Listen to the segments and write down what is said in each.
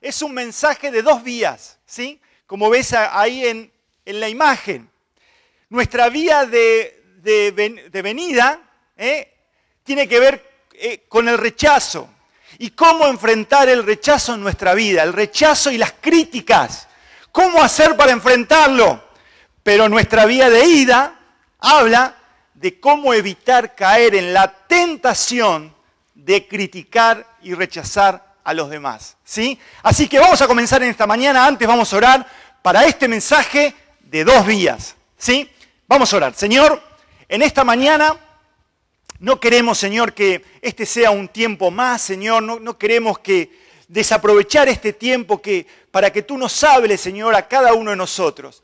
es un mensaje de dos vías, ¿sí? Como ves ahí en, la imagen. Nuestra vía de, venida ¿eh? tiene que ver eh, con el rechazo y cómo enfrentar el rechazo en nuestra vida, el rechazo y las críticas. ¿Cómo hacer para enfrentarlo? Pero nuestra vía de ida habla de cómo evitar caer en la tentación de criticar y rechazar a los demás. ¿sí? Así que vamos a comenzar en esta mañana. Antes vamos a orar para este mensaje de dos vías, ¿sí? Vamos a orar. Señor, en esta mañana no queremos, Señor, que este sea un tiempo más, Señor. No, no queremos que desaprovechar este tiempo que, para que tú nos hables, Señor, a cada uno de nosotros.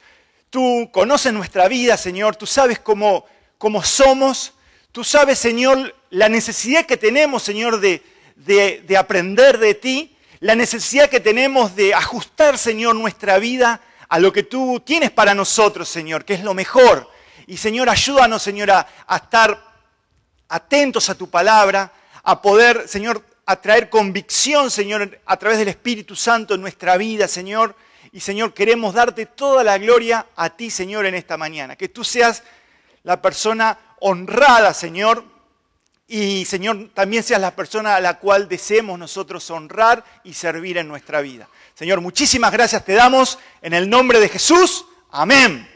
Tú conoces nuestra vida, Señor. Tú sabes cómo, cómo somos. Tú sabes, Señor, la necesidad que tenemos, Señor, de, de, aprender de ti, la necesidad que tenemos de ajustar, Señor, nuestra vida a lo que tú tienes para nosotros, Señor, que es lo mejor. Y Señor, ayúdanos, Señor, a, a estar atentos a tu palabra, a poder, Señor, atraer convicción, Señor, a través del Espíritu Santo en nuestra vida, Señor. Y Señor, queremos darte toda la gloria a ti, Señor, en esta mañana. Que tú seas la persona honrada, Señor, y Señor, también seas la persona a la cual deseemos nosotros honrar y servir en nuestra vida. Señor, muchísimas gracias te damos en el nombre de Jesús. Amén.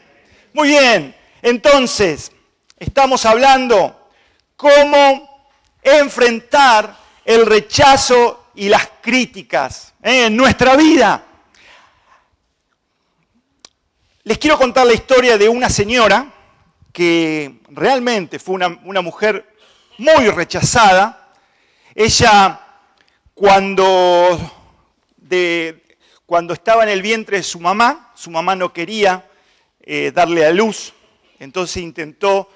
Muy bien, entonces estamos hablando cómo enfrentar el rechazo y las críticas ¿eh? en nuestra vida. Les quiero contar la historia de una señora que realmente fue una mujer muy rechazada. Ella, cuando, cuando estaba en el vientre de su mamá, su mamá no quería eh, darle a luz, entonces intentó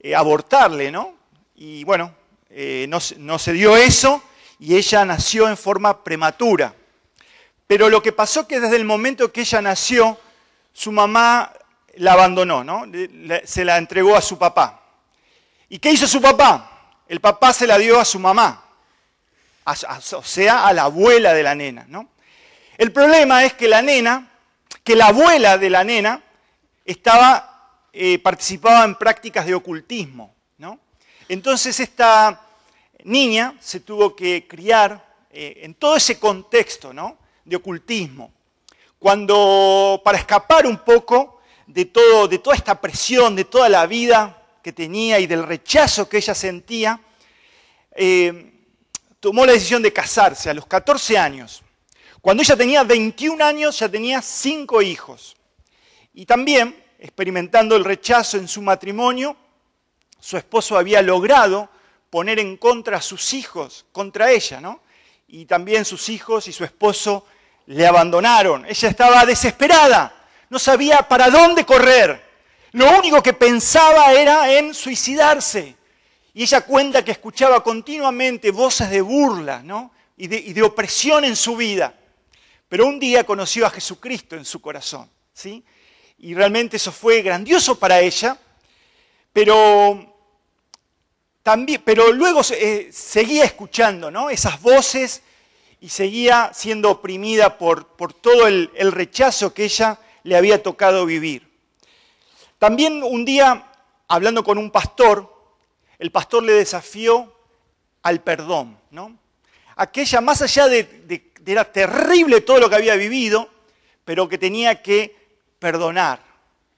eh, abortarle, ¿no? Y bueno, eh, no, se dio eso y ella nació en forma prematura. Pero lo que pasó que desde el momento que ella nació, su mamá la abandonó, ¿no? Se la entregó a su papá. ¿Y qué hizo su papá? El papá se la dio a su mamá, o sea, a la abuela de la nena, El problema es que la nena, que la abuela de la nena estaba, eh, participaba en prácticas de ocultismo, Entonces esta niña se tuvo que criar eh, en todo ese contexto, De ocultismo. Cuando, para escapar un poco de, todo, de toda esta presión, de toda la vida que tenía y del rechazo que ella sentía, eh, tomó la decisión de casarse a los 14 años. Cuando ella tenía 21 años ya tenía 5 hijos. Y también, experimentando el rechazo en su matrimonio, su esposo había logrado poner en contra a sus hijos, contra ella, ¿no? Y también sus hijos y su esposo le abandonaron. Ella estaba desesperada, no sabía para dónde correr lo único que pensaba era en suicidarse. Y ella cuenta que escuchaba continuamente voces de burla y, de, opresión en su vida. Pero un día conoció a Jesucristo en su corazón. ¿sí? Y realmente eso fue grandioso para ella. Pero, también, pero luego eh, seguía escuchando esas voces y seguía siendo oprimida por, todo el rechazo que ella le había tocado vivir. También un día, hablando con un pastor, el pastor le desafió al perdón, ¿no? Aquella, más allá de, que era terrible todo lo que había vivido, pero que tenía que perdonar.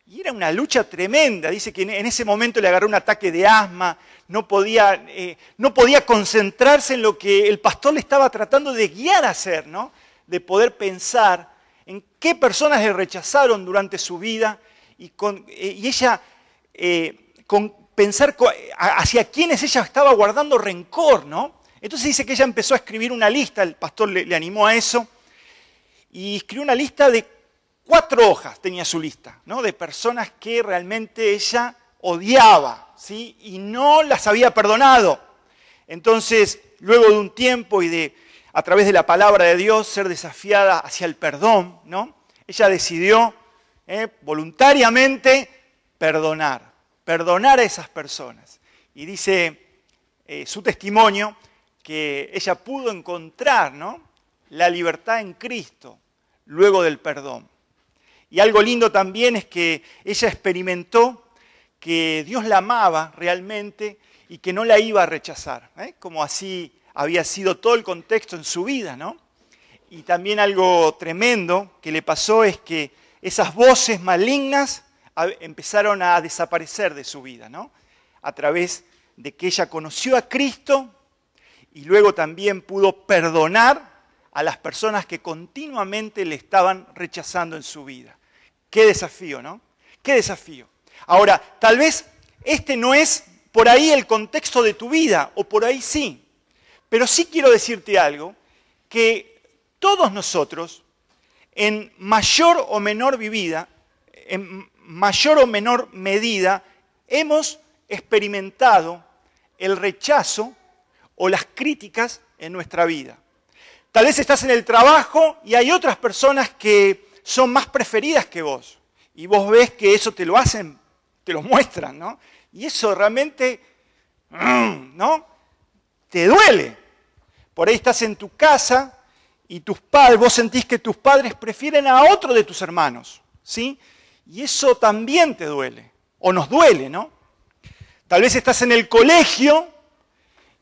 Y era una lucha tremenda. Dice que en ese momento le agarró un ataque de asma, no podía, eh, no podía concentrarse en lo que el pastor le estaba tratando de guiar a hacer, ¿no? De poder pensar en qué personas le rechazaron durante su vida eh, y, ella, eh, con pensar hacia quienes ella estaba guardando rencor, ¿no? Entonces dice que ella empezó a escribir una lista, el pastor le, animó a eso, y escribió una lista de cuatro hojas, tenía su lista, ¿no? De personas que realmente ella odiaba, ¿sí? Y no las había perdonado. Entonces, luego de un tiempo y de, a través de la palabra de Dios, ser desafiada hacia el perdón, ¿no? Ella decidió ¿eh? voluntariamente perdonar, perdonar a esas personas. Y dice eh, su testimonio que ella pudo encontrar ¿no? la libertad en Cristo luego del perdón. Y algo lindo también es que ella experimentó que Dios la amaba realmente y que no la iba a rechazar, ¿eh? como así había sido todo el contexto en su vida, ¿no? Y también algo tremendo que le pasó es que esas voces malignas empezaron a desaparecer de su vida, ¿no? A través de que ella conoció a Cristo y luego también pudo perdonar a las personas que continuamente le estaban rechazando en su vida. Qué desafío, ¿no? Qué desafío. Ahora, tal vez este no es por ahí el contexto de tu vida, o por ahí sí, pero sí quiero decirte algo, que todos nosotros en mayor o menor vivida, en mayor o menor medida, hemos experimentado el rechazo o las críticas en nuestra vida. Tal vez estás en el trabajo y hay otras personas que son más preferidas que vos. Y vos ves que eso te lo hacen, te lo muestran, ¿no? Y eso realmente, mm, ¿no? Te duele. Por ahí estás en tu casa y tus padres, vos sentís que tus padres prefieren a otro de tus hermanos, ¿sí? Y eso también te duele, o nos duele, ¿no? Tal vez estás en el colegio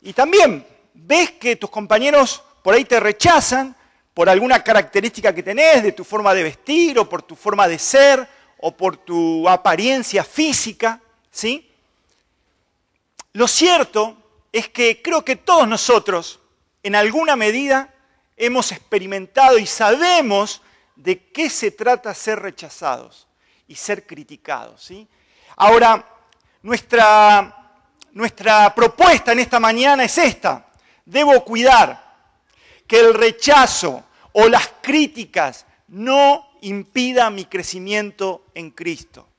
y también ves que tus compañeros por ahí te rechazan por alguna característica que tenés, de tu forma de vestir, o por tu forma de ser, o por tu apariencia física, ¿sí? Lo cierto es que creo que todos nosotros, en alguna medida, hemos experimentado y sabemos de qué se trata ser rechazados y ser criticados. Ahora, nuestra, nuestra propuesta en esta mañana es esta. Debo cuidar que el rechazo o las críticas no impida mi crecimiento en Cristo.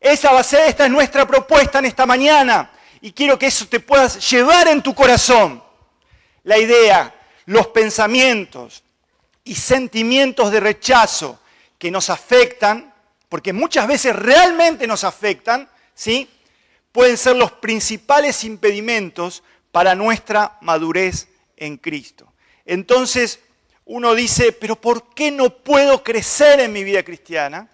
Esa va a ser, esta es nuestra propuesta en esta mañana. Y quiero que eso te puedas llevar en tu corazón. La idea los pensamientos y sentimientos de rechazo que nos afectan, porque muchas veces realmente nos afectan, ¿sí? pueden ser los principales impedimentos para nuestra madurez en Cristo. Entonces, uno dice, pero ¿por qué no puedo crecer en mi vida cristiana?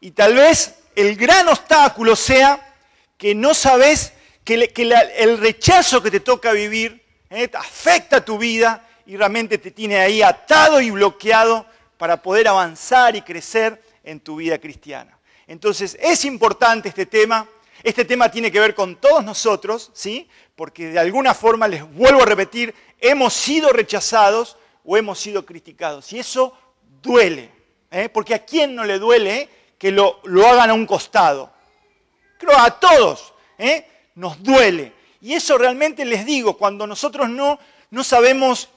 Y tal vez el gran obstáculo sea que no sabes que, el rechazo que te toca vivir ¿eh? afecta tu vida y realmente te tiene ahí atado y bloqueado para poder avanzar y crecer en tu vida cristiana. Entonces, es importante este tema. Este tema tiene que ver con todos nosotros, ¿sí? Porque de alguna forma, les vuelvo a repetir, hemos sido rechazados o hemos sido criticados. Y eso duele, ¿eh? porque a quién no le duele que lo, lo, hagan a un costado. Creo a todos, ¿eh? nos duele. Y eso realmente les digo, cuando nosotros no, no sabemos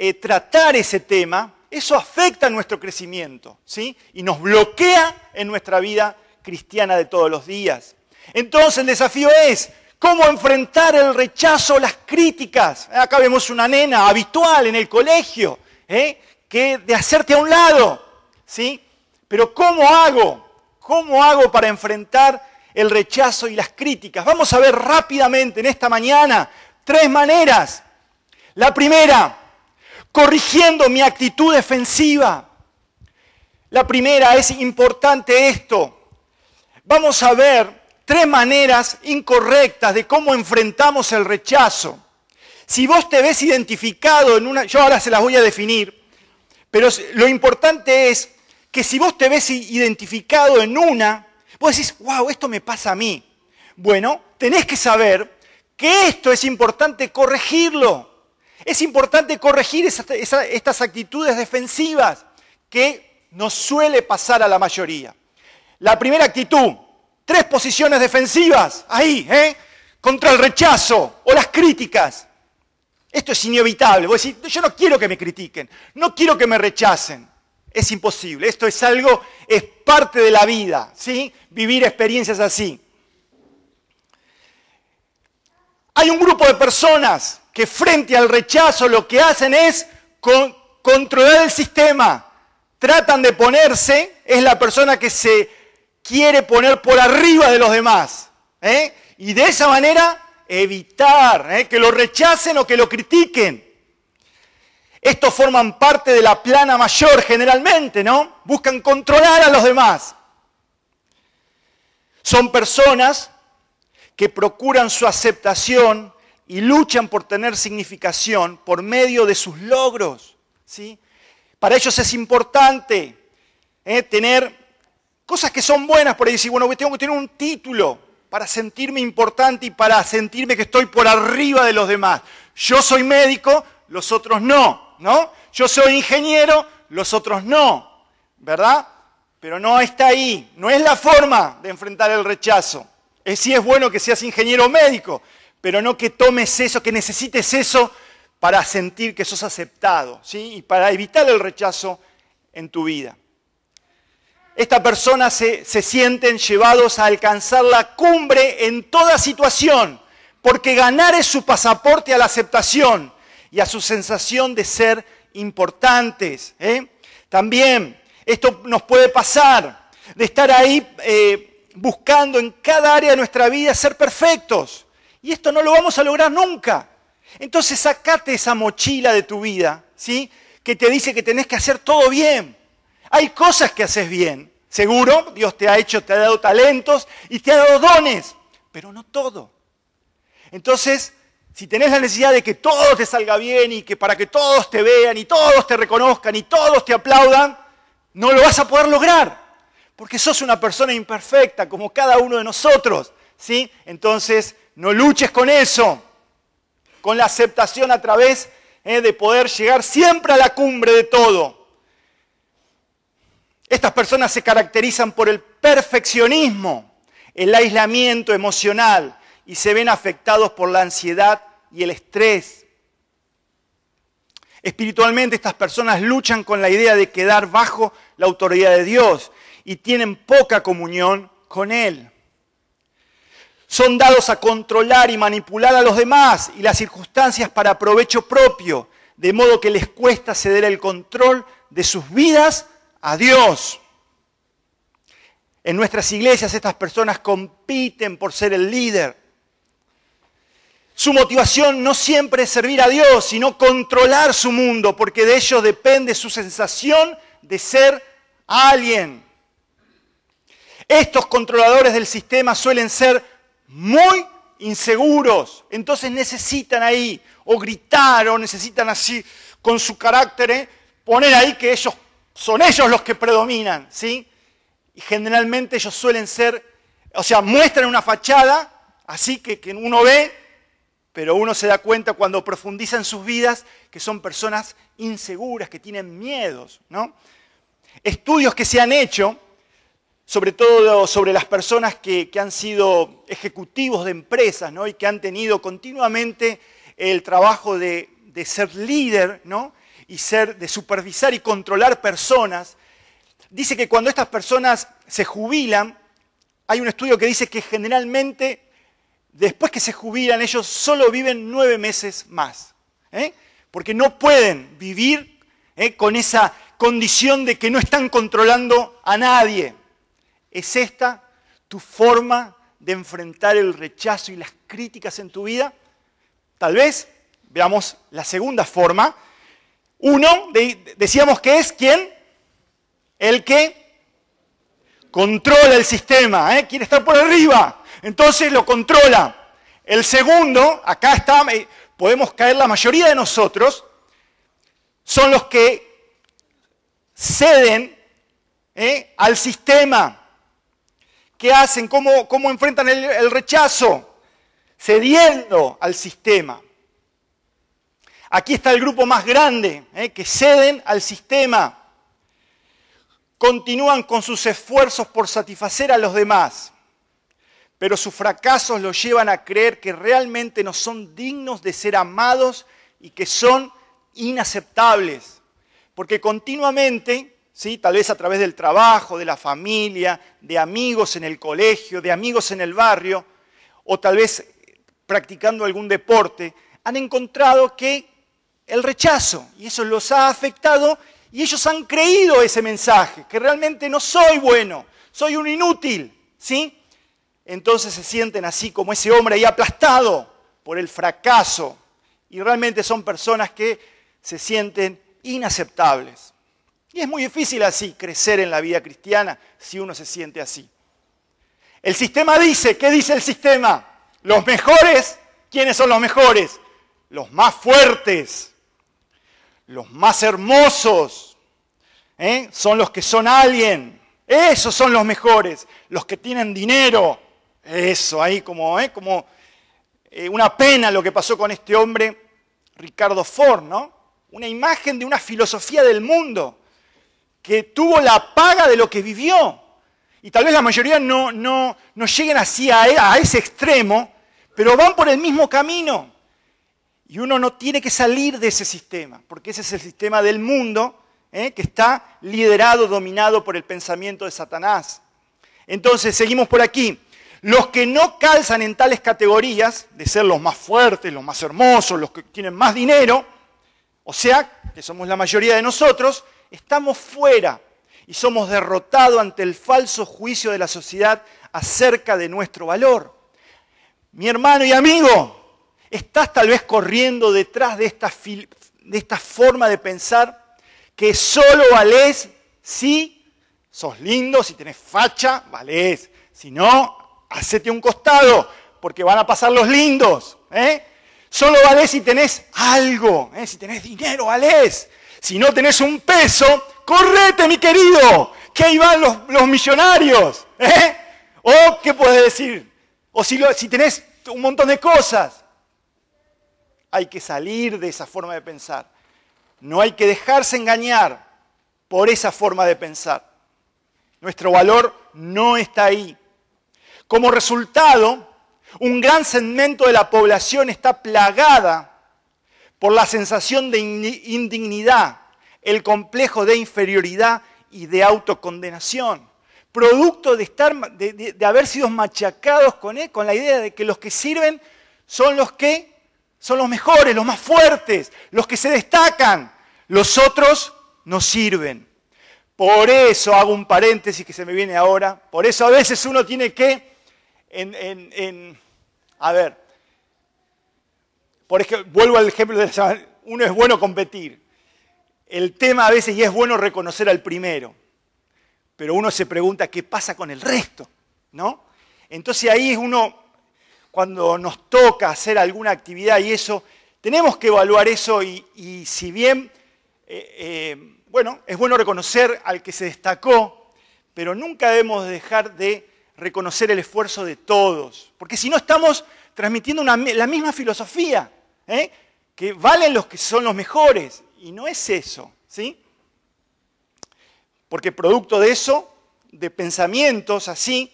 eh, tratar ese tema, eso afecta nuestro crecimiento, ¿sí? Y nos bloquea en nuestra vida cristiana de todos los días. Entonces el desafío es cómo enfrentar el rechazo, las críticas. Eh, acá vemos una nena habitual en el colegio, ¿eh? que de hacerte a un lado, ¿sí? Pero ¿cómo hago? ¿Cómo hago para enfrentar el rechazo y las críticas? Vamos a ver rápidamente en esta mañana tres maneras. La primera, corrigiendo mi actitud defensiva. La primera es importante esto. Vamos a ver tres maneras incorrectas de cómo enfrentamos el rechazo. Si vos te ves identificado en una, yo ahora se las voy a definir, pero lo importante es que si vos te ves identificado en una, vos decís, wow, esto me pasa a mí. Bueno, tenés que saber que esto es importante corregirlo. Es importante corregir estas actitudes defensivas que nos suele pasar a la mayoría. La primera actitud, tres posiciones defensivas, ahí, ¿eh? contra el rechazo o las críticas. Esto es inevitable. yo no quiero que me critiquen, no quiero que me rechacen. Es imposible. Esto es algo, es parte de la vida, ¿sí? Vivir experiencias así. Hay un grupo de personas que frente al rechazo lo que hacen es controlar el sistema. Tratan de ponerse, es la persona que se quiere poner por arriba de los demás. ¿eh? Y de esa manera evitar ¿eh? que lo rechacen o que lo critiquen. Estos forman parte de la plana mayor generalmente, ¿no? Buscan controlar a los demás. Son personas que procuran su aceptación y luchan por tener significación por medio de sus logros. ¿sí? Para ellos es importante ¿eh? tener cosas que son buenas por ahí. Decir, bueno, tengo que tener un título para sentirme importante y para sentirme que estoy por arriba de los demás. Yo soy médico, los otros no, ¿no? Yo soy ingeniero, los otros no, ¿verdad? Pero no está ahí, no es la forma de enfrentar el rechazo. Es eh, si es bueno que seas ingeniero o médico, pero no que tomes eso, que necesites eso para sentir que sos aceptado, ¿sí? Y para evitar el rechazo en tu vida. Estas personas se, sienten llevados a alcanzar la cumbre en toda situación, porque ganar es su pasaporte a la aceptación y a su sensación de ser importantes. ¿eh? También esto nos puede pasar, de estar ahí eh, buscando en cada área de nuestra vida ser perfectos y esto no lo vamos a lograr nunca. Entonces sacate esa mochila de tu vida, ¿sí? Que te dice que tenés que hacer todo bien. Hay cosas que haces bien, seguro, Dios te ha hecho, te ha dado talentos y te ha dado dones, pero no todo. Entonces, si tenés la necesidad de que todo te salga bien y que para que todos te vean y todos te reconozcan y todos te aplaudan, no lo vas a poder lograr, porque sos una persona imperfecta como cada uno de nosotros, ¿sí? Entonces, no luches con eso, con la aceptación a través eh, de poder llegar siempre a la cumbre de todo. Estas personas se caracterizan por el perfeccionismo, el aislamiento emocional y se ven afectados por la ansiedad y el estrés. Espiritualmente estas personas luchan con la idea de quedar bajo la autoridad de Dios y tienen poca comunión con Él son dados a controlar y manipular a los demás y las circunstancias para provecho propio, de modo que les cuesta ceder el control de sus vidas a Dios. En nuestras iglesias estas personas compiten por ser el líder. Su motivación no siempre es servir a Dios, sino controlar su mundo, porque de ellos depende su sensación de ser alguien. Estos controladores del sistema suelen ser muy inseguros. Entonces necesitan ahí, o gritar, o necesitan así, con su carácter, eh, poner ahí que ellos son ellos los que predominan, ¿sí? Y generalmente ellos suelen ser, o sea, muestran una fachada, así que, que uno ve, pero uno se da cuenta cuando profundiza en sus vidas que son personas inseguras, que tienen miedos, ¿no? Estudios que se han hecho sobre todo sobre las personas que, han sido ejecutivos de empresas ¿no? y que han tenido continuamente el trabajo de, ser líder ¿no? y ser, de supervisar y controlar personas. Dice que cuando estas personas se jubilan, hay un estudio que dice que generalmente después que se jubilan ellos solo viven nueve meses más, ¿eh? porque no pueden vivir ¿eh? con esa condición de que no están controlando a nadie. ¿Es esta tu forma de enfrentar el rechazo y las críticas en tu vida? Tal vez veamos la segunda forma. Uno, decíamos que es quién? El que controla el sistema, ¿eh? quiere estar por arriba, entonces lo controla. El segundo, acá está, podemos caer la mayoría de nosotros, son los que ceden ¿eh? al sistema, ¿Qué hacen? ¿Cómo, cómo enfrentan el, rechazo? Cediendo al sistema. Aquí está el grupo más grande, ¿eh? que ceden al sistema. Continúan con sus esfuerzos por satisfacer a los demás, pero sus fracasos los llevan a creer que realmente no son dignos de ser amados y que son inaceptables, porque continuamente tal vez a través del trabajo, de la familia, de amigos en el colegio, de amigos en el barrio, o tal vez practicando algún deporte, han encontrado que el rechazo, y eso los ha afectado, y ellos han creído ese mensaje, que realmente no soy bueno, soy un inútil, ¿sí? Entonces se sienten así como ese hombre ahí aplastado por el fracaso, y realmente son personas que se sienten inaceptables. Y es muy difícil así crecer en la vida cristiana si uno se siente así. El sistema dice, ¿qué dice el sistema? Los mejores, ¿quiénes son los mejores? Los más fuertes, los más hermosos, ¿eh? son los que son alguien. Esos son los mejores, los que tienen dinero. Eso, ahí como, ¿eh? como eh, una pena lo que pasó con este hombre, Ricardo Ford, ¿no? Una imagen de una filosofía del mundo que tuvo la paga de lo que vivió. Y tal vez la mayoría no, lleguen así a, ese extremo, pero van por el mismo camino. Y uno no tiene que salir de ese sistema, porque ese es el sistema del mundo ¿eh? que está liderado, dominado por el pensamiento de Satanás. Entonces, seguimos por aquí. Los que no calzan en tales categorías, de ser los más fuertes, los más hermosos, los que tienen más dinero, o sea, que somos la mayoría de nosotros, estamos fuera y somos derrotados ante el falso juicio de la sociedad acerca de nuestro valor. Mi hermano y amigo, estás tal vez corriendo detrás de esta, de esta forma de pensar que solo valés si sos lindo, si tenés facha, valés. Si no, hacete un costado, porque van a pasar los lindos. ¿eh? Solo valés si tenés algo, ¿eh? si tenés dinero, valés. Si no tenés un peso, correte, mi querido, que ahí van los, los millonarios. ¿eh? ¿O qué puedes decir? O si tenés un montón de cosas. Hay que salir de esa forma de pensar. No hay que dejarse engañar por esa forma de pensar. Nuestro valor no está ahí. Como resultado, un gran segmento de la población está plagada por la sensación de indignidad, el complejo de inferioridad y de autocondenación, producto de, estar, de, haber sido machacados con, con la idea de que los que sirven son los que son los mejores, los más fuertes, los que se destacan, los otros no sirven. Por eso hago un paréntesis que se me viene ahora, por eso a veces uno tiene que, en, a ver, por ejemplo, vuelvo al ejemplo de la, uno es bueno competir. El tema a veces, y es bueno reconocer al primero, pero uno se pregunta qué pasa con el resto, ¿no? Entonces ahí es uno, cuando nos toca hacer alguna actividad y eso, tenemos que evaluar eso y, si bien, eh, eh, bueno, es bueno reconocer al que se destacó, pero nunca debemos dejar de reconocer el esfuerzo de todos, porque si no estamos transmitiendo la misma filosofía. ¿eh? que valen los que son los mejores. Y no es eso, ¿sí? Porque producto de eso, de pensamientos así,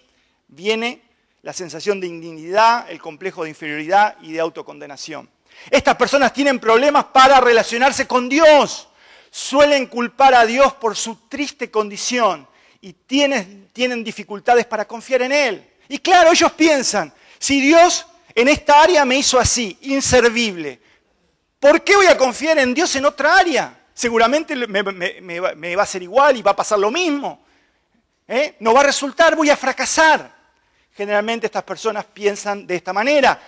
viene la sensación de indignidad, el complejo de inferioridad y de autocondenación. Estas personas tienen problemas para relacionarse con Dios. Suelen culpar a Dios por su triste condición y tienen dificultades para confiar en Él. Y claro, ellos piensan, si Dios en esta área me hizo así, inservible. ¿Por qué voy a confiar en Dios en otra área? Seguramente me, va a ser igual y va a pasar lo mismo. ¿eh? No va a resultar, voy a fracasar. Generalmente estas personas piensan de esta manera.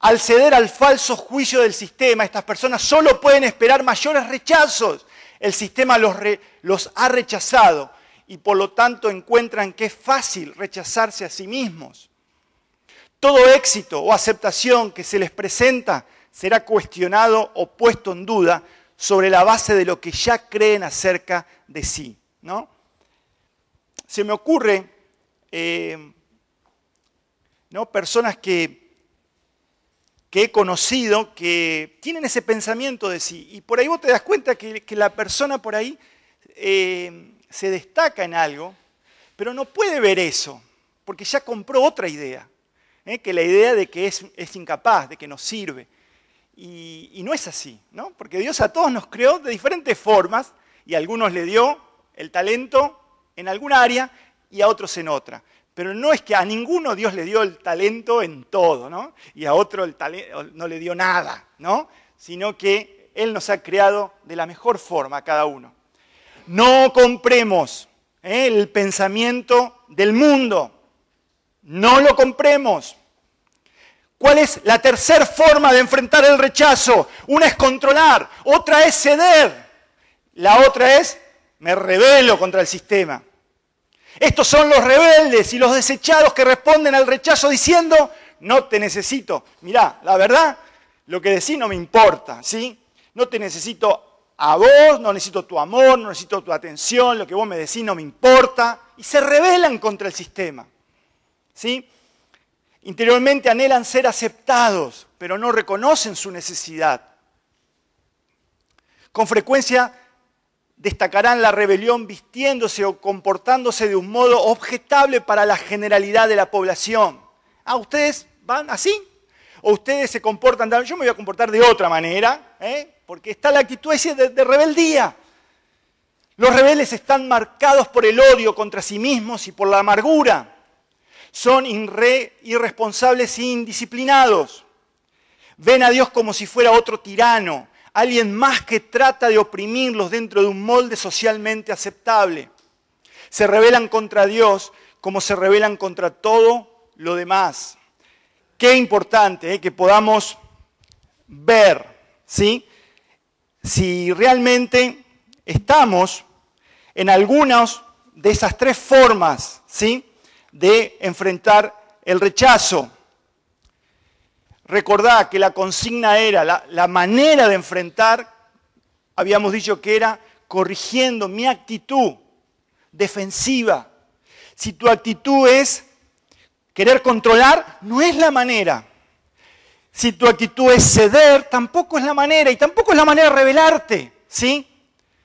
Al ceder al falso juicio del sistema, estas personas solo pueden esperar mayores rechazos. El sistema los ha rechazado y por lo tanto encuentran que es fácil rechazarse a sí mismos. Todo éxito o aceptación que se les presenta será cuestionado o puesto en duda sobre la base de lo que ya creen acerca de sí. Se me ocurre eh, ¿no? personas que, que, he conocido que tienen ese pensamiento de sí. Y por ahí vos te das cuenta que, la persona por ahí eh, se destaca en algo, pero no puede ver eso, porque ya compró otra idea. ¿eh? que la idea de que es, incapaz, de que nos sirve. Y, no es así, ¿no? porque Dios a todos nos creó de diferentes formas y a algunos le dio el talento en alguna área y a otros en otra. Pero no es que a ninguno Dios le dio el talento en todo, ¿no? Y a otro el no le dio nada, ¿no? Sino que Él nos ha creado de la mejor forma a cada uno. No compremos ¿eh? el pensamiento del mundo. No lo compremos. ¿Cuál es la tercera forma de enfrentar el rechazo? Una es controlar, otra es ceder, la otra es me rebelo contra el sistema. Estos son los rebeldes y los desechados que responden al rechazo diciendo, no te necesito. Mirá, la verdad, lo que decís no me importa, ¿sí? No te necesito a vos, no necesito tu amor, no necesito tu atención, lo que vos me decís no me importa. Y se rebelan contra el sistema. ¿sí? Interiormente anhelan ser aceptados, pero no reconocen su necesidad. Con frecuencia destacarán la rebelión vistiéndose o comportándose de un modo objetable para la generalidad de la población. Ah, ustedes van así, o ustedes se comportan, yo me voy a comportar de otra manera, ¿eh? porque está la actitud de rebeldía. Los rebeldes están marcados por el odio contra sí mismos y por la amargura. Son irresponsables e indisciplinados. Ven a Dios como si fuera otro tirano, alguien más que trata de oprimirlos dentro de un molde socialmente aceptable. Se rebelan contra Dios como se rebelan contra todo lo demás. Qué importante eh, que podamos ver, ¿sí? Si realmente estamos en algunas de esas tres formas, ¿sí? de enfrentar el rechazo. Recordá que la consigna era, la, manera de enfrentar, habíamos dicho que era corrigiendo mi actitud defensiva. Si tu actitud es querer controlar, no es la manera. Si tu actitud es ceder, tampoco es la manera y tampoco es la manera de revelarte, ¿sí?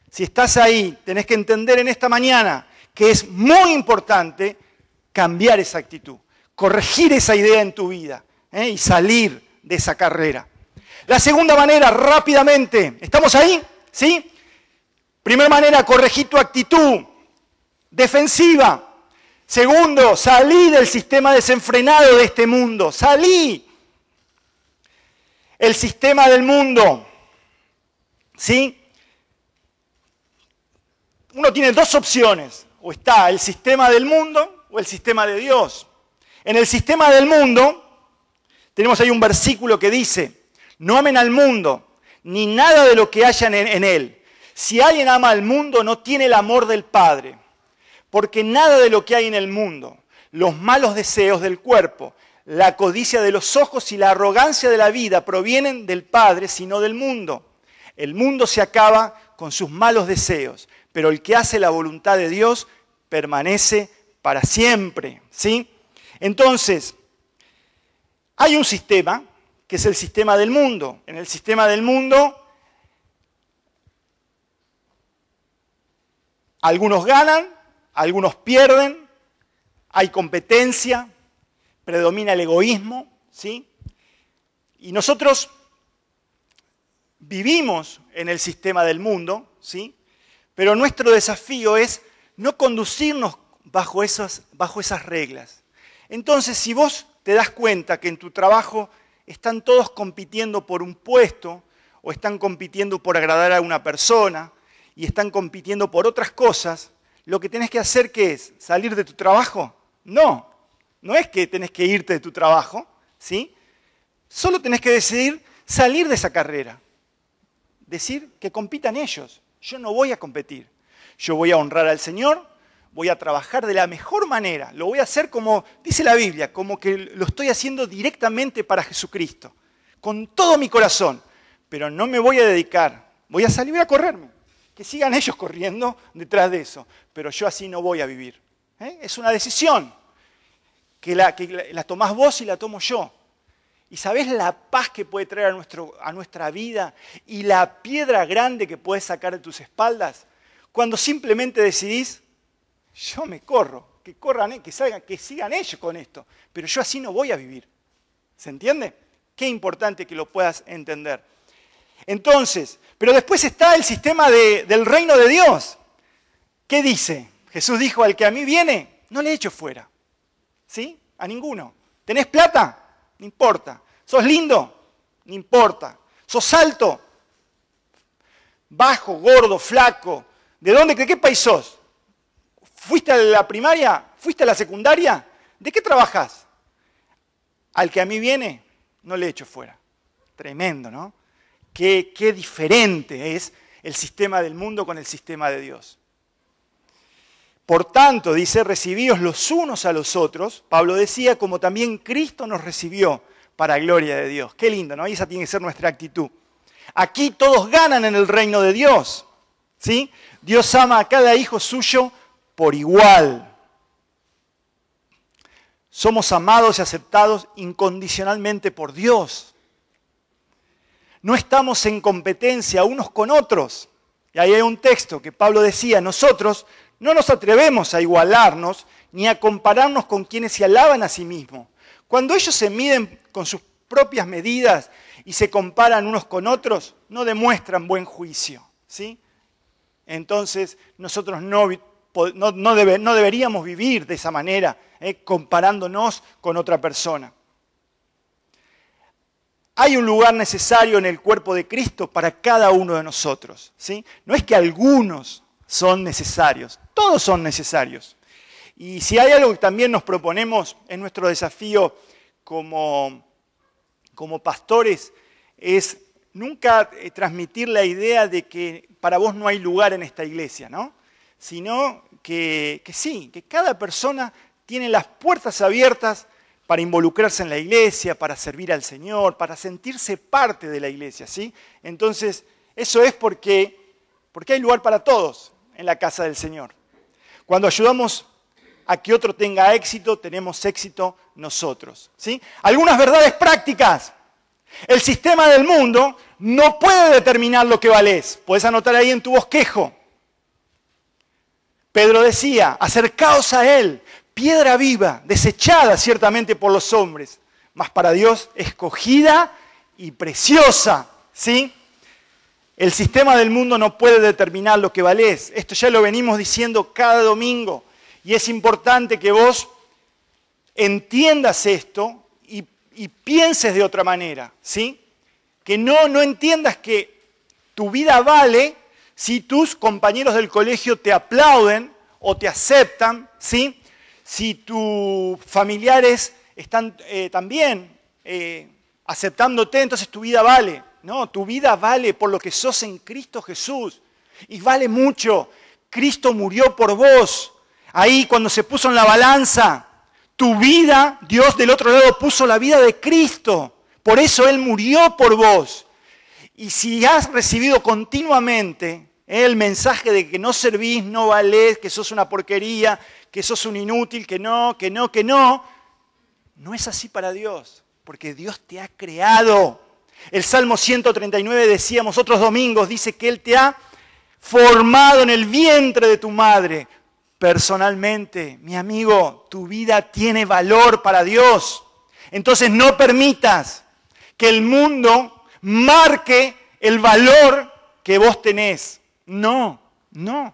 Si estás ahí, tenés que entender en esta mañana que es muy importante cambiar esa actitud, corregir esa idea en tu vida ¿eh? y salir de esa carrera. La segunda manera, rápidamente, ¿estamos ahí? ¿Sí? Primera manera, corregir tu actitud defensiva. Segundo, salí del sistema desenfrenado de este mundo. Salí. El sistema del mundo. ¿Sí? Uno tiene dos opciones. O está el sistema del mundo el sistema de Dios. En el sistema del mundo, tenemos ahí un versículo que dice, no amen al mundo, ni nada de lo que hayan en, en él. Si alguien ama al mundo, no tiene el amor del Padre, porque nada de lo que hay en el mundo, los malos deseos del cuerpo, la codicia de los ojos y la arrogancia de la vida provienen del Padre, sino del mundo. El mundo se acaba con sus malos deseos, pero el que hace la voluntad de Dios permanece para siempre, ¿sí? Entonces, hay un sistema que es el sistema del mundo. En el sistema del mundo algunos ganan, algunos pierden, hay competencia, predomina el egoísmo, ¿sí? Y nosotros vivimos en el sistema del mundo, ¿sí? Pero nuestro desafío es no conducirnos bajo esas, bajo esas reglas. Entonces, si vos te das cuenta que en tu trabajo están todos compitiendo por un puesto, o están compitiendo por agradar a una persona, y están compitiendo por otras cosas, lo que tenés que hacer qué es? ¿Salir de tu trabajo? No, no es que tenés que irte de tu trabajo, ¿sí? Solo tenés que decidir salir de esa carrera. Decir que compitan ellos. Yo no voy a competir. Yo voy a honrar al Señor, voy a trabajar de la mejor manera, lo voy a hacer como dice la Biblia, como que lo estoy haciendo directamente para Jesucristo, con todo mi corazón, pero no me voy a dedicar, voy a salir a correrme, que sigan ellos corriendo detrás de eso, pero yo así no voy a vivir. ¿eh? Es una decisión que, la, que tomás vos y la tomo yo. Y sabés la paz que puede traer a, a nuestra vida y la piedra grande que puedes sacar de tus espaldas cuando simplemente decidís yo me corro, que corran, eh, que salgan, que sigan ellos con esto, pero yo así no voy a vivir. ¿Se entiende? Qué importante que lo puedas entender. Entonces, pero después está el sistema del reino de Dios. ¿Qué dice? Jesús dijo, al que a mí viene, no le echo fuera. ¿Sí? A ninguno. ¿Tenés plata? No importa. ¿Sos lindo? No importa. ¿Sos alto? Bajo, gordo, flaco. ¿De dónde, de qué país sos? ¿Fuiste a la primaria? ¿Fuiste a la secundaria? ¿De qué trabajas? Al que a mí viene, no le echo fuera. Tremendo, ¿no? Qué, qué diferente es el sistema del mundo con el sistema de Dios. Por tanto, dice, recibíos los unos a los otros, Pablo decía, como también Cristo nos recibió para gloria de Dios. Qué lindo, ¿no? esa tiene que ser nuestra actitud. Aquí todos ganan en el reino de Dios. ¿sí? Dios ama a cada hijo suyo por igual. Somos amados y aceptados incondicionalmente por Dios. No estamos en competencia unos con otros. Y ahí hay un texto que Pablo decía, nosotros no nos atrevemos a igualarnos ni a compararnos con quienes se alaban a sí mismos. Cuando ellos se miden con sus propias medidas y se comparan unos con otros, no demuestran buen juicio, ¿sí? Entonces, nosotros no no, deberíamos vivir de esa manera, eh, comparándonos con otra persona. Hay un lugar necesario en el cuerpo de Cristo para cada uno de nosotros. ¿sí? No es que algunos son necesarios, todos son necesarios. Y si hay algo que también nos proponemos en nuestro desafío como, como pastores, es nunca eh, transmitir la idea de que para vos no hay lugar en esta iglesia, ¿no? sino que, sí, que cada persona tiene las puertas abiertas para involucrarse en la iglesia, para servir al Señor, para sentirse parte de la iglesia, ¿sí? Entonces, eso es porque, hay lugar para todos en la casa del Señor. Cuando ayudamos a que otro tenga éxito, tenemos éxito nosotros, ¿sí? Algunas verdades prácticas. El sistema del mundo no puede determinar lo que vales. Puedes anotar ahí en tu bosquejo. Pedro decía, acercaos a Él, piedra viva, desechada ciertamente por los hombres, mas para Dios escogida y preciosa. ¿Sí? El sistema del mundo no puede determinar lo que valés. Esto ya lo venimos diciendo cada domingo. Y es importante que vos entiendas esto y, y pienses de otra manera. ¿Sí? Que no, no entiendas que tu vida vale si tus compañeros del colegio te aplauden o te aceptan, ¿sí? si tus familiares están eh, también eh, aceptándote, entonces tu vida vale. No, tu vida vale por lo que sos en Cristo Jesús. Y vale mucho. Cristo murió por vos. Ahí cuando se puso en la balanza, tu vida, Dios del otro lado puso la vida de Cristo. Por eso Él murió por vos. Y si has recibido continuamente el mensaje de que no servís, no valés, que sos una porquería, que sos un inútil, que no, que no, que no. No es así para Dios, porque Dios te ha creado. El Salmo 139 decíamos otros domingos, dice que Él te ha formado en el vientre de tu madre. Personalmente, mi amigo, tu vida tiene valor para Dios. Entonces no permitas que el mundo marque el valor que vos tenés. No, no,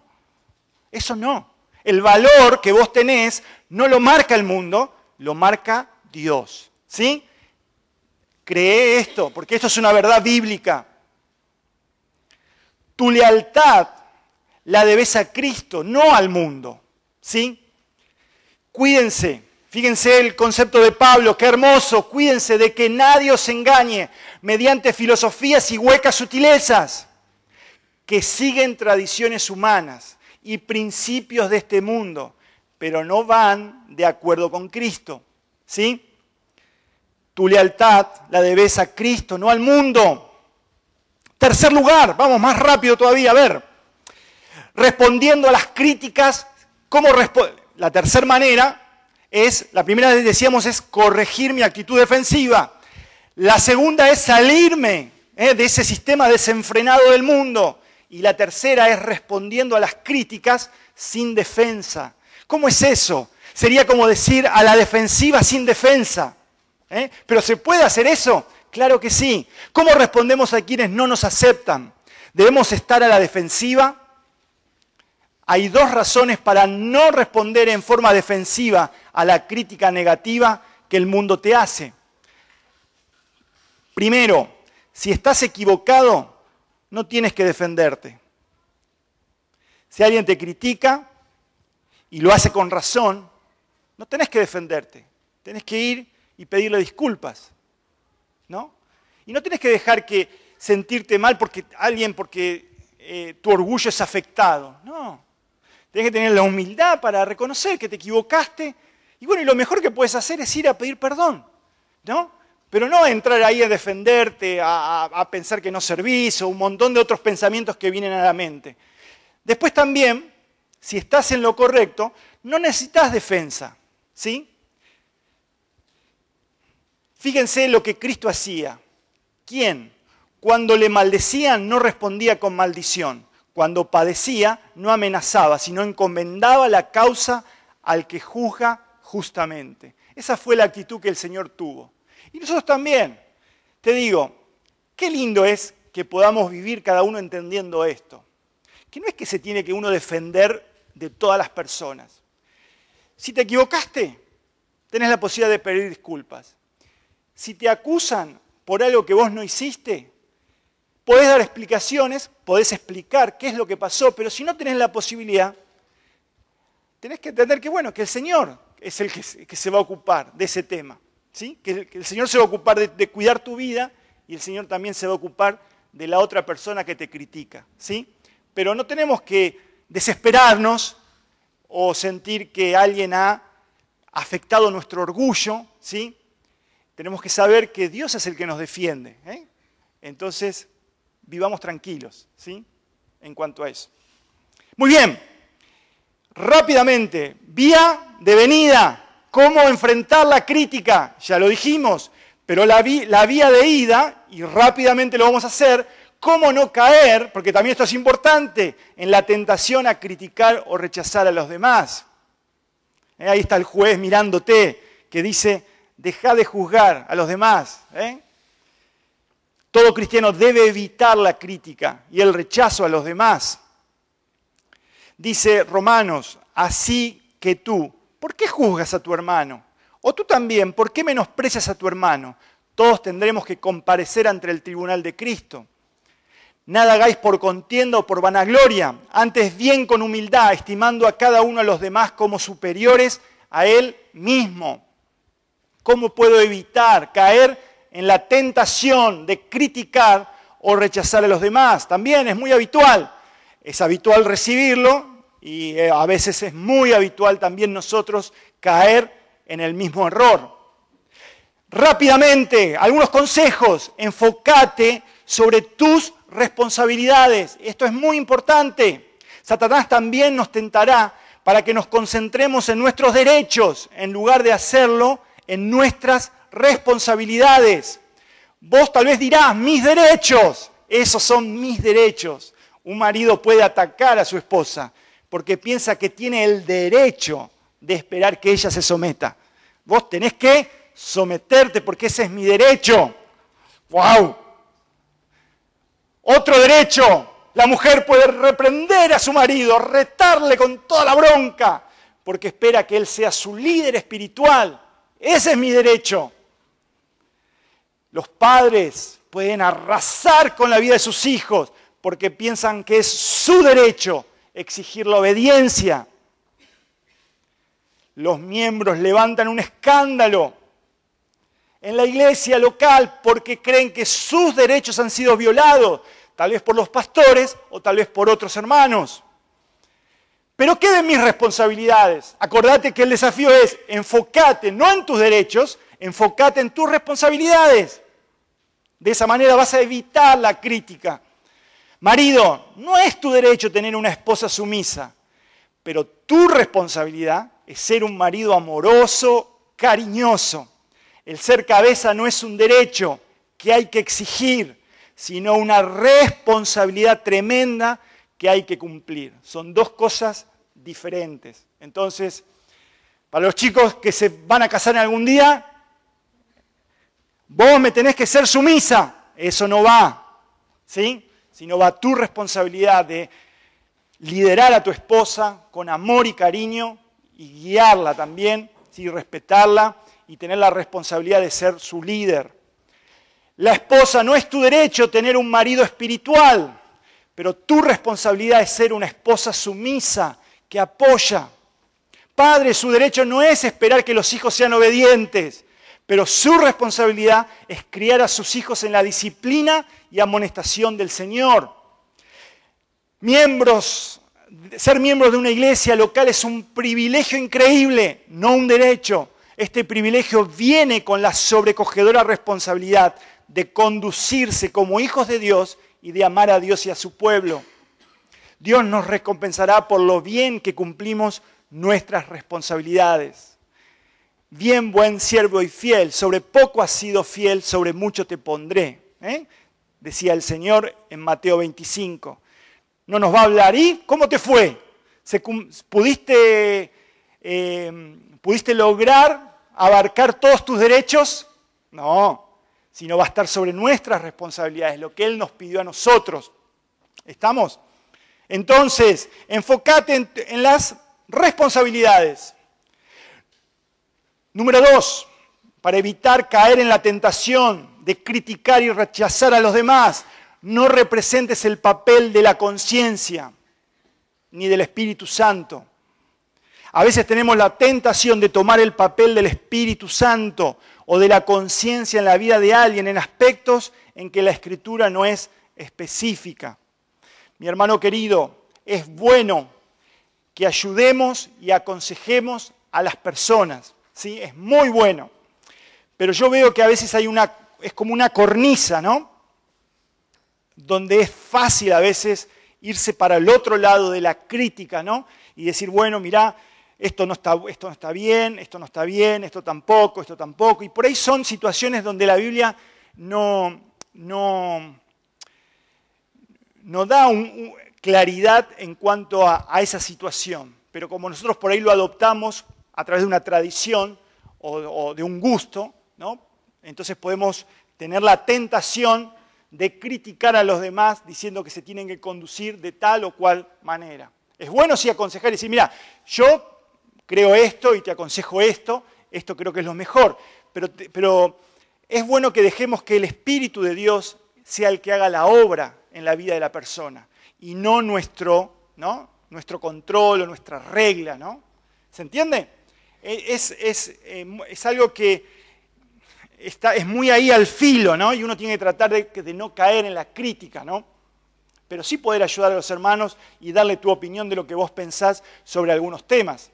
eso no. El valor que vos tenés no lo marca el mundo, lo marca Dios. ¿Sí? Cree esto, porque esto es una verdad bíblica. Tu lealtad la debes a Cristo, no al mundo. ¿Sí? Cuídense. Fíjense el concepto de Pablo, qué hermoso. Cuídense de que nadie os engañe mediante filosofías y huecas sutilezas que siguen tradiciones humanas y principios de este mundo, pero no van de acuerdo con Cristo. ¿Sí? Tu lealtad la debes a Cristo, no al mundo. Tercer lugar, vamos más rápido todavía, a ver. Respondiendo a las críticas, ¿cómo La tercera manera es, la primera vez decíamos es corregir mi actitud defensiva. La segunda es salirme ¿eh? de ese sistema desenfrenado del mundo. Y la tercera es respondiendo a las críticas sin defensa. ¿Cómo es eso? Sería como decir a la defensiva sin defensa. ¿eh? ¿Pero se puede hacer eso? Claro que sí. ¿Cómo respondemos a quienes no nos aceptan? Debemos estar a la defensiva. Hay dos razones para no responder en forma defensiva a la crítica negativa que el mundo te hace. Primero, si estás equivocado, no tienes que defenderte. Si alguien te critica y lo hace con razón, no tenés que defenderte. Tenés que ir y pedirle disculpas. ¿No? Y no tienes que dejar que sentirte mal porque alguien, porque eh, tu orgullo es afectado. No. Tienes que tener la humildad para reconocer que te equivocaste. Y bueno, y lo mejor que puedes hacer es ir a pedir perdón. ¿No? Pero no entrar ahí a defenderte, a, pensar que no servís o un montón de otros pensamientos que vienen a la mente. Después también, si estás en lo correcto, no necesitas defensa, ¿sí? Fíjense lo que Cristo hacía. ¿Quién? Cuando le maldecían no respondía con maldición. Cuando padecía no amenazaba, sino encomendaba la causa al que juzga justamente. Esa fue la actitud que el Señor tuvo. Y nosotros también. Te digo, qué lindo es que podamos vivir cada uno entendiendo esto. Que no es que se tiene que uno defender de todas las personas. Si te equivocaste, tenés la posibilidad de pedir disculpas. Si te acusan por algo que vos no hiciste, podés dar explicaciones, podés explicar qué es lo que pasó, pero si no tenés la posibilidad, tenés que entender que, bueno, que el Señor es el que se va a ocupar de ese tema. ¿sí? Que, el Señor se va a ocupar de, cuidar tu vida y el Señor también se va a ocupar de la otra persona que te critica, ¿sí? Pero no tenemos que desesperarnos o sentir que alguien ha afectado nuestro orgullo, ¿sí? Tenemos que saber que Dios es el que nos defiende, ¿eh? Entonces, vivamos tranquilos, ¿sí? En cuanto a eso. Muy bien, rápidamente, vía de venida, ¿Cómo enfrentar la crítica? Ya lo dijimos, pero la, vía de ida, y rápidamente lo vamos a hacer, ¿cómo no caer, porque también esto es importante, en la tentación a criticar o rechazar a los demás? Eh, ahí está el juez mirándote, que dice, deja de juzgar a los demás. ¿eh? Todo cristiano debe evitar la crítica y el rechazo a los demás. Dice Romanos, así que tú, ¿por qué juzgas a tu hermano? O tú también, ¿por qué menosprecias a tu hermano? Todos tendremos que comparecer ante el tribunal de Cristo. Nada hagáis por contienda o por vanagloria, antes bien con humildad, estimando a cada uno a los demás como superiores a él mismo. ¿Cómo puedo evitar caer en la tentación de criticar o rechazar a los demás? También es muy habitual. Es habitual recibirlo y eh, a veces es muy habitual también nosotros caer en el mismo error. Rápidamente, algunos consejos, enfócate sobre tus responsabilidades. Esto es muy importante. Satanás también nos tentará para que nos concentremos en nuestros derechos en lugar de hacerlo en nuestras responsabilidades. Vos tal vez dirás, mis derechos, esos son mis derechos. Un marido puede atacar a su esposa, porque piensa que tiene el derecho de esperar que ella se someta. Vos tenés que someterte porque ese es mi derecho. ¡Wow! Otro derecho. La mujer puede reprender a su marido, retarle con toda la bronca, porque espera que él sea su líder espiritual. Ese es mi derecho. Los padres pueden arrasar con la vida de sus hijos porque piensan que es su derecho exigir la obediencia. Los miembros levantan un escándalo en la iglesia local porque creen que sus derechos han sido violados, tal vez por los pastores o tal vez por otros hermanos. Pero ¿qué de mis responsabilidades? Acordate que el desafío es enfocate no en tus derechos, enfocate en tus responsabilidades. De esa manera vas a evitar la crítica. Marido, no es tu derecho tener una esposa sumisa, pero tu responsabilidad es ser un marido amoroso, cariñoso. El ser cabeza no es un derecho que hay que exigir, sino una responsabilidad tremenda que hay que cumplir. Son dos cosas diferentes. Entonces, para los chicos que se van a casar en algún día, vos me tenés que ser sumisa. Eso no va. ¿Sí? sino va tu responsabilidad de liderar a tu esposa con amor y cariño y guiarla también, respetarla y tener la responsabilidad de ser su líder. La esposa no es tu derecho tener un marido espiritual, pero tu responsabilidad es ser una esposa sumisa que apoya. Padre, su derecho no es esperar que los hijos sean obedientes, pero su responsabilidad es criar a sus hijos en la disciplina y amonestación del Señor. Miembros, ser miembros de una iglesia local es un privilegio increíble, no un derecho. Este privilegio viene con la sobrecogedora responsabilidad de conducirse como hijos de Dios y de amar a Dios y a su pueblo. Dios nos recompensará por lo bien que cumplimos nuestras responsabilidades bien buen siervo y fiel, sobre poco has sido fiel, sobre mucho te pondré. ¿eh? Decía el Señor en Mateo 25. No nos va a hablar, ¿y cómo te fue? ¿Se, pudiste, em, ¿Pudiste lograr abarcar todos tus derechos? No, sino va a estar sobre nuestras responsabilidades, lo que Él nos pidió a nosotros. ¿Estamos? Entonces, enfócate en, en las responsabilidades Número dos, para evitar caer en la tentación de criticar y rechazar a los demás, no representes el papel de la conciencia ni del Espíritu Santo. A veces tenemos la tentación de tomar el papel del Espíritu Santo o de la conciencia en la vida de alguien en aspectos en que la escritura no es específica. Mi hermano querido, es bueno que ayudemos y aconsejemos a las personas. Es muy bueno. Pero yo veo que a veces hay una, es como una cornisa, ¿no? Donde es fácil a veces irse para el otro lado de la crítica, ¿no? Y decir, bueno, mirá, esto no, está, esto no está bien, esto no está bien, esto tampoco, esto tampoco. Y por ahí son situaciones donde la Biblia no, no, no da claridad en cuanto a esa situación. Pero como nosotros por ahí lo adoptamos a través de una tradición o, de un gusto, ¿no? Entonces podemos tener la tentación de criticar a los demás diciendo que se tienen que conducir de tal o cual manera. Es bueno sí aconsejar y decir, mira, yo creo esto y te aconsejo esto, esto creo que es lo mejor, pero, es bueno que dejemos que el Espíritu de Dios sea el que haga la obra en la vida de la persona y no nuestro, ¿no? nuestro control o nuestra regla. ¿no? ¿Se entiende? Eh, eh, es, algo que está, es muy ahí al filo, ¿no? Y uno tiene que tratar de, de no caer en la crítica, ¿no? Pero sí poder ayudar a los hermanos y darle tu opinión de lo que vos pensás sobre algunos temas.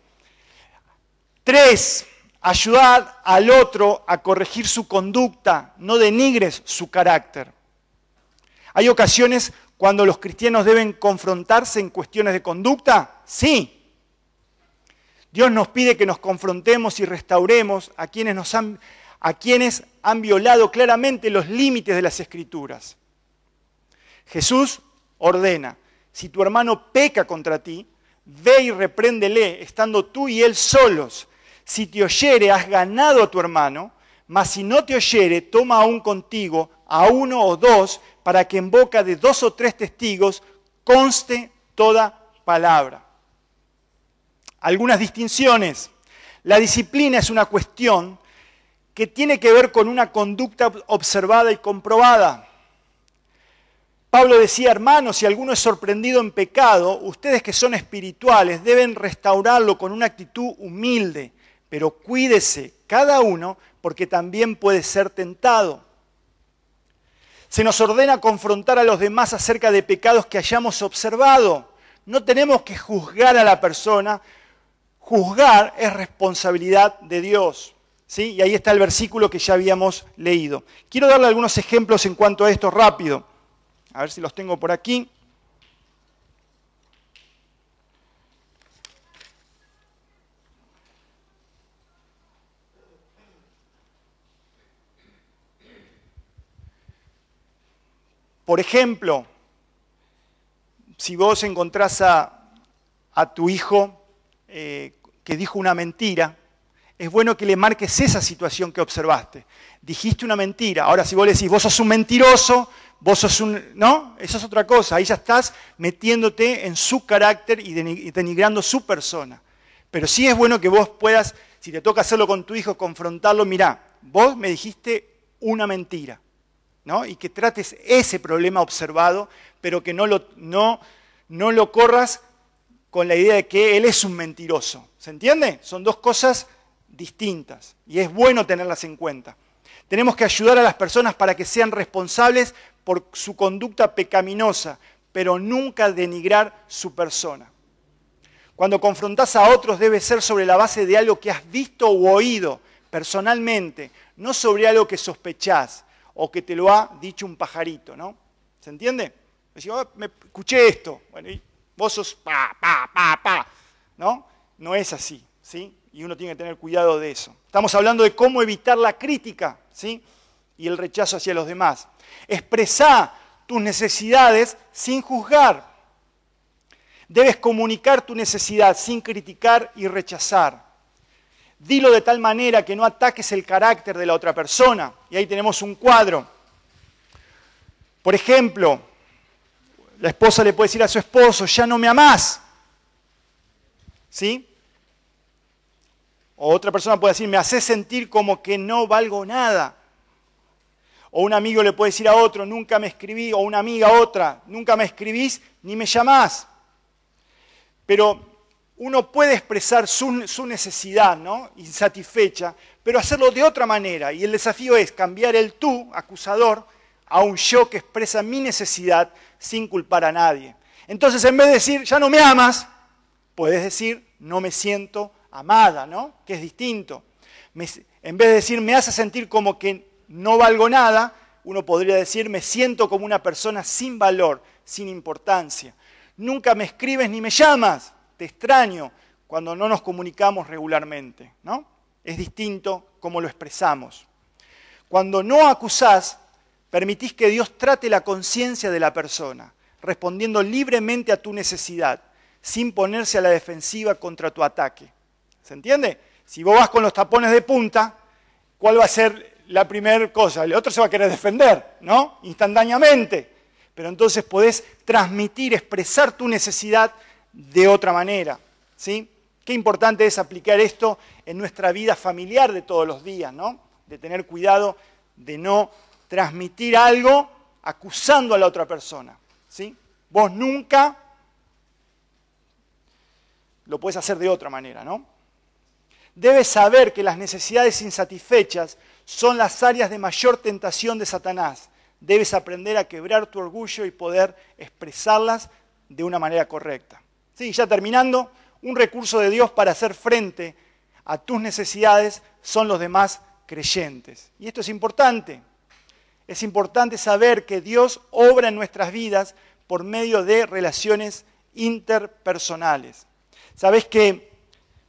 Tres, ayudar al otro a corregir su conducta, no denigres su carácter. Hay ocasiones cuando los cristianos deben confrontarse en cuestiones de conducta, sí, Dios nos pide que nos confrontemos y restauremos a quienes, nos han, a quienes han violado claramente los límites de las escrituras. Jesús ordena, si tu hermano peca contra ti, ve y repréndele, estando tú y él solos. Si te oyere, has ganado a tu hermano, mas si no te oyere, toma aún contigo a uno o dos, para que en boca de dos o tres testigos conste toda palabra algunas distinciones. La disciplina es una cuestión que tiene que ver con una conducta observada y comprobada. Pablo decía, hermanos, si alguno es sorprendido en pecado, ustedes que son espirituales deben restaurarlo con una actitud humilde, pero cuídese cada uno porque también puede ser tentado. Se nos ordena confrontar a los demás acerca de pecados que hayamos observado. No tenemos que juzgar a la persona juzgar es responsabilidad de Dios. ¿sí? Y ahí está el versículo que ya habíamos leído. Quiero darle algunos ejemplos en cuanto a esto rápido. A ver si los tengo por aquí. Por ejemplo, si vos encontrás a, tu hijo eh, que dijo una mentira, es bueno que le marques esa situación que observaste. Dijiste una mentira. Ahora, si vos le decís, vos sos un mentiroso, vos sos un... No, eso es otra cosa. Ahí ya estás metiéndote en su carácter y denigrando su persona. Pero sí es bueno que vos puedas, si te toca hacerlo con tu hijo, confrontarlo, mirá, vos me dijiste una mentira. ¿no? Y que trates ese problema observado, pero que no lo, no, no lo corras con la idea de que él es un mentiroso ¿Se entiende? Son dos cosas distintas y es bueno tenerlas en cuenta. Tenemos que ayudar a las personas para que sean responsables por su conducta pecaminosa, pero nunca denigrar su persona. Cuando confrontas a otros debe ser sobre la base de algo que has visto o oído personalmente, no sobre algo que sospechás o que te lo ha dicho un pajarito, ¿no? ¿Se entiende? Oh, me escuché esto, bueno, y vos sos pa, pa, pa, pa, ¿no? no es así, ¿sí? Y uno tiene que tener cuidado de eso. Estamos hablando de cómo evitar la crítica, ¿sí? Y el rechazo hacia los demás. Expresa tus necesidades sin juzgar. Debes comunicar tu necesidad sin criticar y rechazar. Dilo de tal manera que no ataques el carácter de la otra persona. Y ahí tenemos un cuadro. Por ejemplo, la esposa le puede decir a su esposo, ya no me amás. ¿Sí? O otra persona puede decir, me hace sentir como que no valgo nada. O un amigo le puede decir a otro, nunca me escribí, o una amiga a otra, nunca me escribís ni me llamás. Pero uno puede expresar su, necesidad, ¿no? Insatisfecha, pero hacerlo de otra manera. Y el desafío es cambiar el tú, acusador, a un yo que expresa mi necesidad sin culpar a nadie. Entonces, en vez de decir, ya no me amas, puedes decir, no me siento amada, ¿no? Que es distinto. en vez de decir me hace sentir como que no valgo nada, uno podría decir me siento como una persona sin valor, sin importancia. Nunca me escribes ni me llamas, te extraño cuando no nos comunicamos regularmente, ¿no? Es distinto como lo expresamos. Cuando no acusás, permitís que Dios trate la conciencia de la persona, respondiendo libremente a tu necesidad, sin ponerse a la defensiva contra tu ataque. ¿Se entiende? Si vos vas con los tapones de punta, ¿cuál va a ser la primera cosa? El otro se va a querer defender, ¿no? Instantáneamente. Pero entonces podés transmitir, expresar tu necesidad de otra manera, ¿sí? Qué importante es aplicar esto en nuestra vida familiar de todos los días, ¿no? De tener cuidado de no transmitir algo acusando a la otra persona, ¿sí? Vos nunca lo puedes hacer de otra manera, ¿no? Debes saber que las necesidades insatisfechas son las áreas de mayor tentación de Satanás. Debes aprender a quebrar tu orgullo y poder expresarlas de una manera correcta. Sí, ya terminando, un recurso de Dios para hacer frente a tus necesidades son los demás creyentes. Y esto es importante. Es importante saber que Dios obra en nuestras vidas por medio de relaciones interpersonales. Sabes que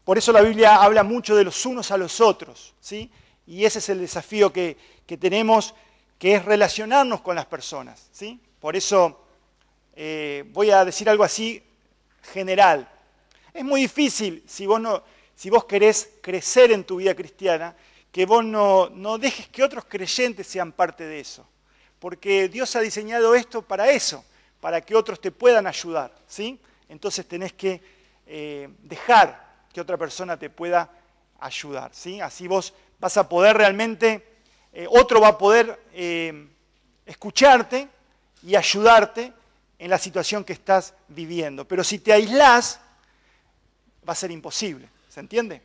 por eso la Biblia habla mucho de los unos a los otros, ¿sí? Y ese es el desafío que, tenemos, que es relacionarnos con las personas, ¿sí? Por eso eh, voy a decir algo así general. Es muy difícil, si vos, querés crecer en tu vida cristiana, que vos no, dejes que otros creyentes sean parte de eso. Porque Dios ha diseñado esto para eso, para que otros te puedan ayudar, ¿sí? Entonces tenés que eh, dejar otra persona te pueda ayudar. ¿sí? Así vos vas a poder realmente, eh, otro va a poder eh, escucharte y ayudarte en la situación que estás viviendo. Pero si te aislás, va a ser imposible. ¿Se entiende?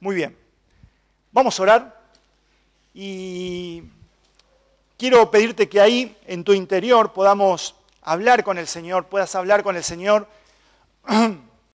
Muy bien. Vamos a orar y quiero pedirte que ahí, en tu interior, podamos hablar con el Señor, puedas hablar con el Señor.